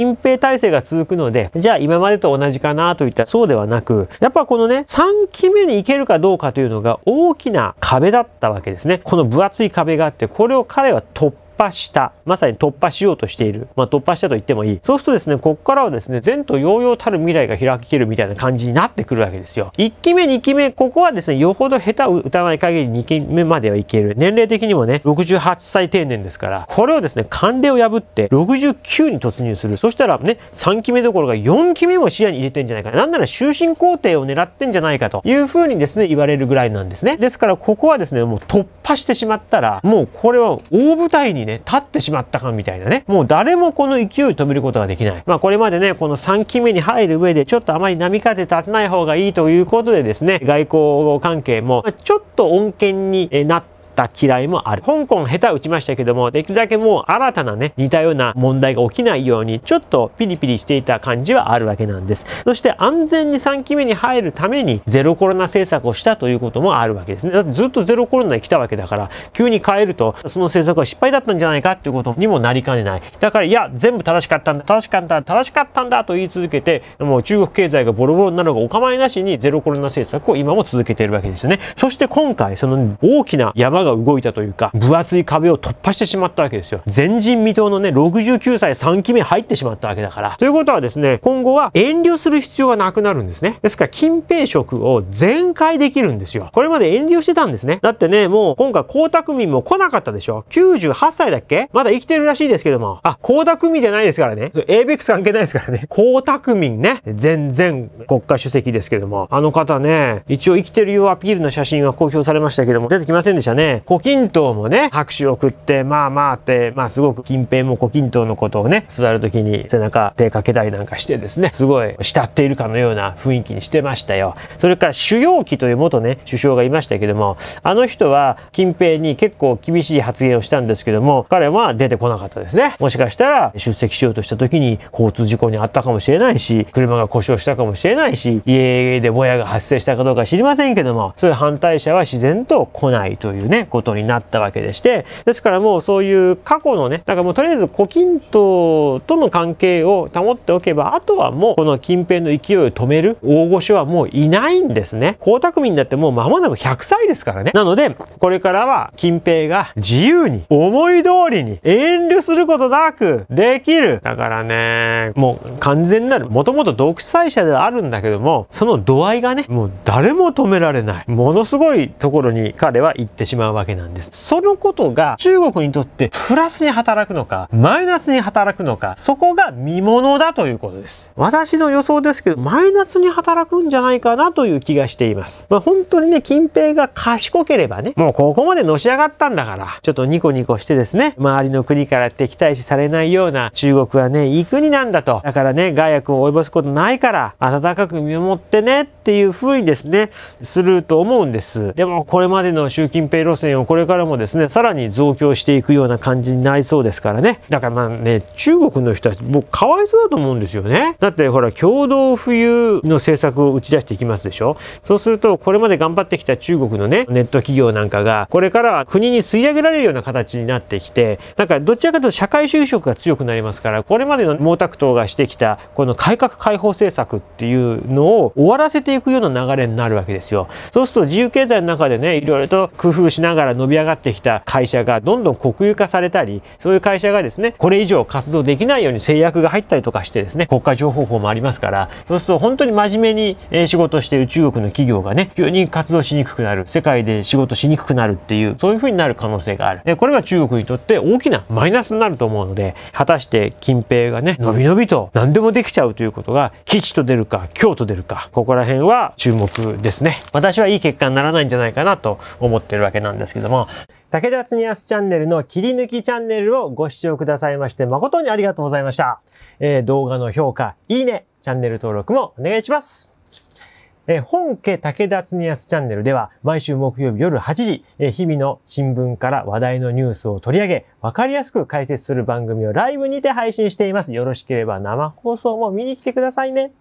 隠蔽体制が続くので、じゃあ今までと同じかなといったそうではなく、やっぱこのね、3期目に行けるかどうかというのが大きな壁だったわけですね。この分厚い壁があって、これを彼は突破破した。まさに突破しようとしている。まあ、突破したと言ってもいい。そうするとですね、こっからはですね、前途洋々たる未来が開けるみたいな感じになってくるわけですよ。1期目、2期目、ここはですね、よほど下手を疑ない限り2期目まではいける。年齢的にもね、68歳定年ですから、これをですね、慣例を破って69に突入する。そしたらね、3期目どころか4期目も視野に入れてんじゃないかな。なんなら終身工程を狙ってんじゃないかというふうにですね、言われるぐらいなんですね。ですから、ここはですね、もう突破してしまったら、もうこれは大舞台にね、ね、立ってしまったかみたいなね。もう誰もこの勢い止めることができない。まあこれまでね、この3期目に入る上でちょっとあまり波風立たない方がいいということでですね、外交関係もちょっと穏健になってった嫌いもある。香港下手打ちましたけども、できるだけもう新たなね、似たような問題が起きないように、ちょっとピリピリしていた感じはあるわけなんです。そして安全に3期目に入るためにゼロコロナ政策をしたということもあるわけですね。だってずっとゼロコロナに来たわけだから、急に変えると、その政策は失敗だったんじゃないかっていうことにもなりかねない。だから、いや、全部正しかったんだ、正しかったんだ、正しかったんだと言い続けて、もう中国経済がボロボロになるがお構いなしにゼロコロナ政策を今も続けているわけですよね。そして今回、その大きな山がが動いたというか、分厚い壁を突破してしまったわけですよ。前人未到のね、69歳3期目入ってしまったわけだから。ということはですね、今後は遠慮する必要がなくなるんですね。ですから、近平職を全開できるんですよ。これまで遠慮してたんですね。だってね、もう今回江沢民も来なかったでしょ ?98 歳だっけまだ生きてるらしいですけども。あ、江沢民じゃないですからね。エベックス関係ないですからね。江沢民ね。全然国家主席ですけども。あの方ね、一応生きてるようアピールの写真は公表されましたけども、出てきませんでしたね。胡錦涛もね、拍手を送って、まあまあって、まあすごく近平も胡錦涛のことをね、座る時に背中手かけたりなんかしてですね、すごい慕っているかのような雰囲気にしてましたよ。それから主要機という元ね、首相がいましたけども、あの人は近平に結構厳しい発言をしたんですけども、彼は出てこなかったですね。もしかしたら出席しようとした時に交通事故に遭ったかもしれないし、車が故障したかもしれないし、家でぼやが発生したかどうか知りませんけども、そういう反対者は自然と来ないというね、ことになったわけでして、ですからもうそういう過去のね、だからもうとりあえず胡錦涛との関係を保っておけば、あとはもうこの近辺の勢いを止める大御所はもういないんですね。江沢民だってもう間もなく100歳ですからね。なので、これからは近平が自由に、思い通りに、遠慮することなくできる。だからね、もう完全なる、もともと独裁者ではあるんだけども、その度合いがね、もう誰も止められない。ものすごいところに彼は行ってしまう。うわけなんです。そのことが中国にとってプラスに働くのか、マイナスに働くのか、そこが見ものだということです。私の予想ですけど、マイナスに働くんじゃないかなという気がしています。まあ、本当にね、近平が賢ければね、もうここまでのし上がったんだから、ちょっとニコニコしてですね、周りの国から敵対視されないような中国はね、いい国なんだと。だからね、害悪を及ぼすことないから、温かく見守ってねっていう風にですね、すると思うんです。でもこれまでの習近平線をこれからもですねさらに増強していくような感じになりそうですからねだからまあね中国の人たち僕かわいそうだと思うんですよねだってほら共同富裕の政策を打ち出していきますでしょそうするとこれまで頑張ってきた中国のねネット企業なんかがこれからは国に吸い上げられるような形になってきてだからどちらかというと社会就職が強くなりますからこれまでの毛沢東がしてきたこの改革開放政策っていうのを終わらせていくような流れになるわけですよそうすると自由経済の中でねいろいろと工夫しなながら伸び上がってきた会社がどんどん国有化されたり、そういう会社がですね、これ以上活動できないように制約が入ったりとかしてですね、国家情報法もありますから、そうすると本当に真面目に仕事している中国の企業がね、急に活動しにくくなる、世界で仕事しにくくなるっていう、そういう風になる可能性がある。これは中国にとって大きなマイナスになると思うので、果たして近平がね、のびのびと何でもできちゃうということが、基地と出るか、京と出るか、ここら辺は注目ですね。私はいい結果にならないんじゃないかなと思ってるわけなんです。ですけども、武田恒康チャンネルの切り抜きチャンネルをご視聴くださいまして、誠にありがとうございました。えー、動画の評価、いいね、チャンネル登録もお願いします。えー、本家武田恒康チャンネルでは、毎週木曜日夜8時、えー、日々の新聞から話題のニュースを取り上げ、わかりやすく解説する番組をライブにて配信しています。よろしければ生放送も見に来てくださいね。